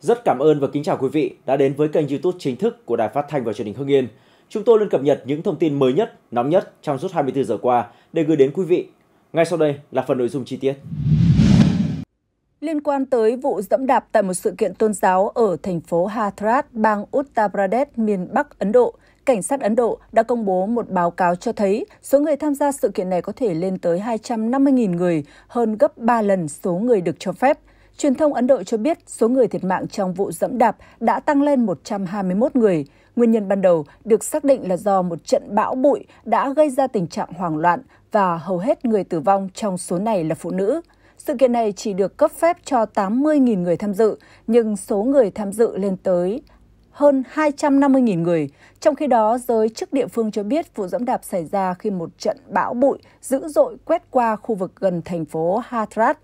Rất cảm ơn và kính chào quý vị đã đến với kênh YouTube chính thức của Đài Phát thanh và Truyền hình Hưng Yên. Chúng tôi luôn cập nhật những thông tin mới nhất, nóng nhất trong suốt 24 giờ qua để gửi đến quý vị. Ngay sau đây là phần nội dung chi tiết. Liên quan tới vụ dẫm đạp tại một sự kiện tôn giáo ở thành phố Hathrat, bang Uttar Pradesh, miền Bắc Ấn Độ, cảnh sát Ấn Độ đã công bố một báo cáo cho thấy số người tham gia sự kiện này có thể lên tới 250.000 người, hơn gấp 3 lần số người được cho phép – Truyền thông Ấn Độ cho biết số người thiệt mạng trong vụ dẫm đạp đã tăng lên 121 người. Nguyên nhân ban đầu được xác định là do một trận bão bụi đã gây ra tình trạng hoảng loạn và hầu hết người tử vong trong số này là phụ nữ. Sự kiện này chỉ được cấp phép cho 80.000 người tham dự, nhưng số người tham dự lên tới hơn 250.000 người. Trong khi đó, giới chức địa phương cho biết vụ dẫm đạp xảy ra khi một trận bão bụi dữ dội quét qua khu vực gần thành phố Hathras,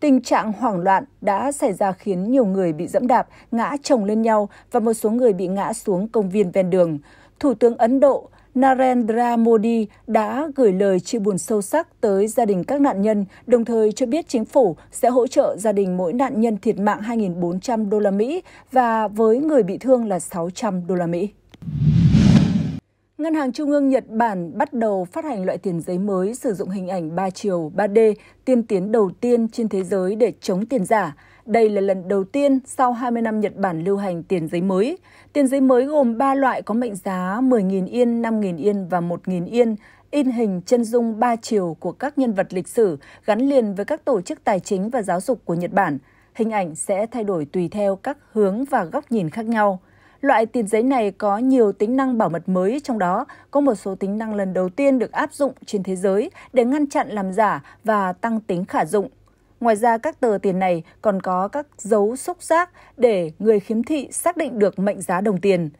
Tình trạng hoảng loạn đã xảy ra khiến nhiều người bị dẫm đạp, ngã chồng lên nhau và một số người bị ngã xuống công viên ven đường. Thủ tướng Ấn Độ Narendra Modi đã gửi lời chia buồn sâu sắc tới gia đình các nạn nhân, đồng thời cho biết chính phủ sẽ hỗ trợ gia đình mỗi nạn nhân thiệt mạng 2.400 đô la Mỹ và với người bị thương là 600 đô la Mỹ. Ngân hàng Trung ương Nhật Bản bắt đầu phát hành loại tiền giấy mới sử dụng hình ảnh 3 chiều 3D, tiên tiến đầu tiên trên thế giới để chống tiền giả. Đây là lần đầu tiên sau 20 năm Nhật Bản lưu hành tiền giấy mới. Tiền giấy mới gồm 3 loại có mệnh giá 10.000 yên, 5.000 yên và 1.000 yên, in hình chân dung 3 chiều của các nhân vật lịch sử gắn liền với các tổ chức tài chính và giáo dục của Nhật Bản. Hình ảnh sẽ thay đổi tùy theo các hướng và góc nhìn khác nhau. Loại tiền giấy này có nhiều tính năng bảo mật mới, trong đó có một số tính năng lần đầu tiên được áp dụng trên thế giới để ngăn chặn làm giả và tăng tính khả dụng. Ngoài ra, các tờ tiền này còn có các dấu xúc giác để người khiếm thị xác định được mệnh giá đồng tiền.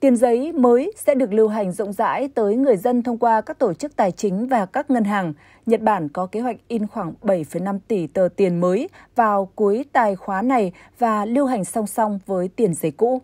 Tiền giấy mới sẽ được lưu hành rộng rãi tới người dân thông qua các tổ chức tài chính và các ngân hàng. Nhật Bản có kế hoạch in khoảng 7,5 tỷ tờ tiền mới vào cuối tài khóa này và lưu hành song song với tiền giấy cũ.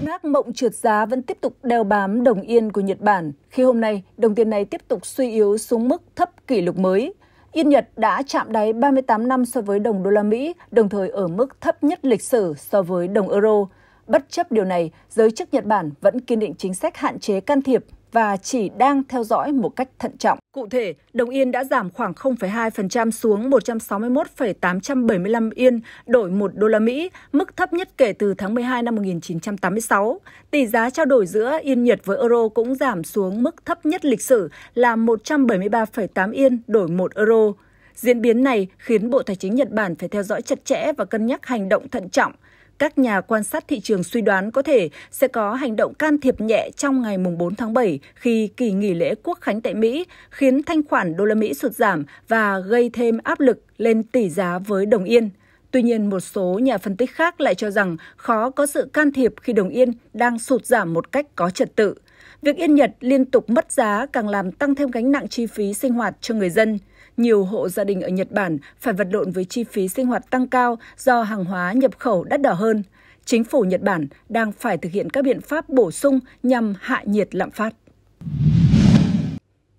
Cơn ác mộng trượt giá vẫn tiếp tục đeo bám đồng yên của Nhật Bản khi hôm nay đồng tiền này tiếp tục suy yếu xuống mức thấp kỷ lục mới. Yên Nhật đã chạm đáy 38 năm so với đồng đô la Mỹ, đồng thời ở mức thấp nhất lịch sử so với đồng euro. Bất chấp điều này, giới chức Nhật Bản vẫn kiên định chính sách hạn chế can thiệp và chỉ đang theo dõi một cách thận trọng. Cụ thể, đồng yên đã giảm khoảng 0,2% xuống 161,875 yên đổi 1 đô la Mỹ, mức thấp nhất kể từ tháng 12 năm 1986. Tỷ giá trao đổi giữa yên Nhật với euro cũng giảm xuống mức thấp nhất lịch sử là 173,8 yên đổi 1 euro. Diễn biến này khiến Bộ Tài chính Nhật Bản phải theo dõi chặt chẽ và cân nhắc hành động thận trọng – các nhà quan sát thị trường suy đoán có thể sẽ có hành động can thiệp nhẹ trong ngày 4 tháng 7 khi kỳ nghỉ lễ quốc khánh tại Mỹ, khiến thanh khoản đô la Mỹ sụt giảm và gây thêm áp lực lên tỷ giá với đồng yên. Tuy nhiên, một số nhà phân tích khác lại cho rằng khó có sự can thiệp khi đồng yên đang sụt giảm một cách có trật tự. Việc yên Nhật liên tục mất giá càng làm tăng thêm gánh nặng chi phí sinh hoạt cho người dân. Nhiều hộ gia đình ở Nhật Bản phải vật lộn với chi phí sinh hoạt tăng cao do hàng hóa nhập khẩu đắt đỏ hơn. Chính phủ Nhật Bản đang phải thực hiện các biện pháp bổ sung nhằm hạ nhiệt lạm phát.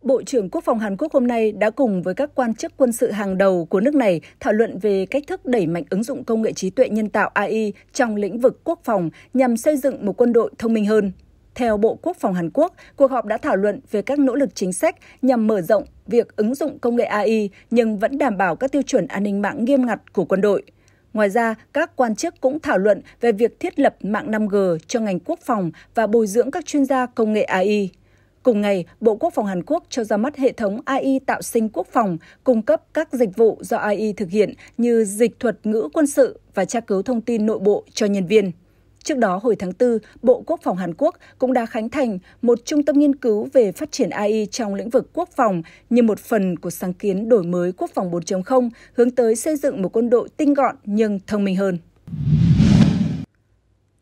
Bộ trưởng Quốc phòng Hàn Quốc hôm nay đã cùng với các quan chức quân sự hàng đầu của nước này thảo luận về cách thức đẩy mạnh ứng dụng công nghệ trí tuệ nhân tạo AI trong lĩnh vực quốc phòng nhằm xây dựng một quân đội thông minh hơn. Theo Bộ Quốc phòng Hàn Quốc, cuộc họp đã thảo luận về các nỗ lực chính sách nhằm mở rộng việc ứng dụng công nghệ AI nhưng vẫn đảm bảo các tiêu chuẩn an ninh mạng nghiêm ngặt của quân đội. Ngoài ra, các quan chức cũng thảo luận về việc thiết lập mạng 5G cho ngành quốc phòng và bồi dưỡng các chuyên gia công nghệ AI. Cùng ngày, Bộ Quốc phòng Hàn Quốc cho ra mắt hệ thống AI tạo sinh quốc phòng, cung cấp các dịch vụ do AI thực hiện như dịch thuật ngữ quân sự và tra cứu thông tin nội bộ cho nhân viên. Trước đó, hồi tháng 4, Bộ Quốc phòng Hàn Quốc cũng đã khánh thành một trung tâm nghiên cứu về phát triển AI trong lĩnh vực quốc phòng như một phần của sáng kiến đổi mới quốc phòng 4.0 hướng tới xây dựng một quân đội tinh gọn nhưng thông minh hơn.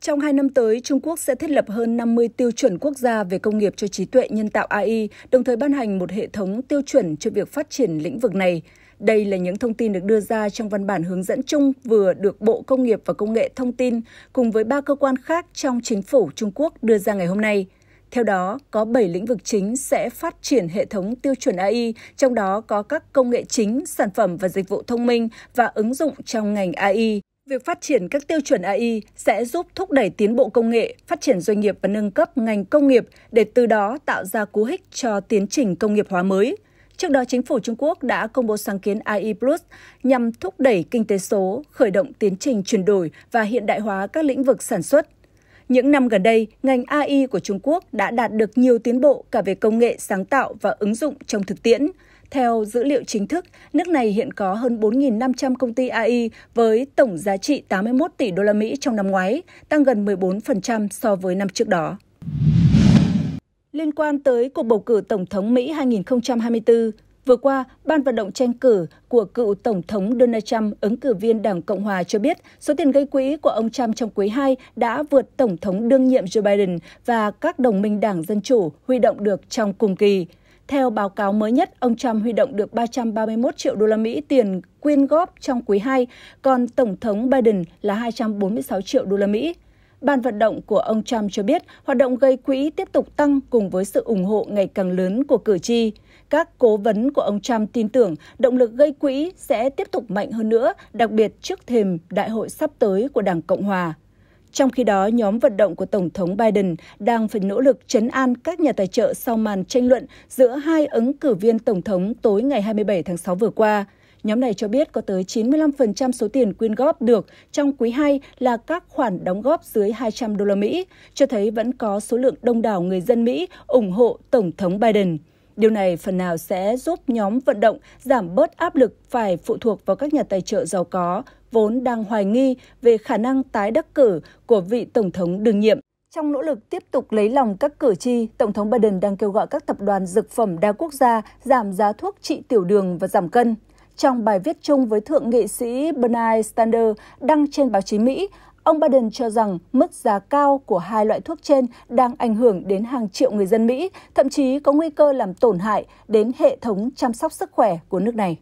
Trong hai năm tới, Trung Quốc sẽ thiết lập hơn 50 tiêu chuẩn quốc gia về công nghiệp cho trí tuệ nhân tạo AI, đồng thời ban hành một hệ thống tiêu chuẩn cho việc phát triển lĩnh vực này. Đây là những thông tin được đưa ra trong văn bản hướng dẫn chung vừa được Bộ Công nghiệp và Công nghệ Thông tin cùng với ba cơ quan khác trong chính phủ Trung Quốc đưa ra ngày hôm nay. Theo đó, có 7 lĩnh vực chính sẽ phát triển hệ thống tiêu chuẩn AI, trong đó có các công nghệ chính, sản phẩm và dịch vụ thông minh và ứng dụng trong ngành AI. Việc phát triển các tiêu chuẩn AI sẽ giúp thúc đẩy tiến bộ công nghệ, phát triển doanh nghiệp và nâng cấp ngành công nghiệp để từ đó tạo ra cú hích cho tiến trình công nghiệp hóa mới – Trước đó, chính phủ Trung Quốc đã công bố sáng kiến AI Plus nhằm thúc đẩy kinh tế số, khởi động tiến trình chuyển đổi và hiện đại hóa các lĩnh vực sản xuất. Những năm gần đây, ngành AI của Trung Quốc đã đạt được nhiều tiến bộ cả về công nghệ sáng tạo và ứng dụng trong thực tiễn. Theo dữ liệu chính thức, nước này hiện có hơn 4.500 công ty AI với tổng giá trị 81 tỷ đô la Mỹ trong năm ngoái, tăng gần 14% so với năm trước đó. Liên quan tới cuộc bầu cử Tổng thống Mỹ 2024, vừa qua, Ban vận động tranh cử của cựu Tổng thống Donald Trump ứng cử viên Đảng Cộng Hòa cho biết số tiền gây quỹ của ông Trump trong quý 2 đã vượt Tổng thống đương nhiệm Joe Biden và các đồng minh Đảng Dân Chủ huy động được trong cùng kỳ. Theo báo cáo mới nhất, ông Trump huy động được 331 triệu đô la Mỹ tiền quyên góp trong quý 2, còn Tổng thống Biden là 246 triệu đô la Mỹ. Ban vận động của ông Trump cho biết hoạt động gây quỹ tiếp tục tăng cùng với sự ủng hộ ngày càng lớn của cử tri. Các cố vấn của ông Trump tin tưởng động lực gây quỹ sẽ tiếp tục mạnh hơn nữa, đặc biệt trước thềm đại hội sắp tới của Đảng Cộng Hòa. Trong khi đó, nhóm vận động của Tổng thống Biden đang phải nỗ lực chấn an các nhà tài trợ sau màn tranh luận giữa hai ứng cử viên Tổng thống tối ngày 27 tháng 6 vừa qua – Nhóm này cho biết có tới 95% số tiền quyên góp được trong quý 2 là các khoản đóng góp dưới 200 đô la Mỹ, cho thấy vẫn có số lượng đông đảo người dân Mỹ ủng hộ Tổng thống Biden. Điều này phần nào sẽ giúp nhóm vận động giảm bớt áp lực phải phụ thuộc vào các nhà tài trợ giàu có, vốn đang hoài nghi về khả năng tái đắc cử của vị Tổng thống đương nhiệm. Trong nỗ lực tiếp tục lấy lòng các cử tri, Tổng thống Biden đang kêu gọi các tập đoàn dược phẩm đa quốc gia giảm giá thuốc trị tiểu đường và giảm cân. Trong bài viết chung với thượng nghị sĩ bernie Stander đăng trên báo chí Mỹ, ông Biden cho rằng mức giá cao của hai loại thuốc trên đang ảnh hưởng đến hàng triệu người dân Mỹ, thậm chí có nguy cơ làm tổn hại đến hệ thống chăm sóc sức khỏe của nước này.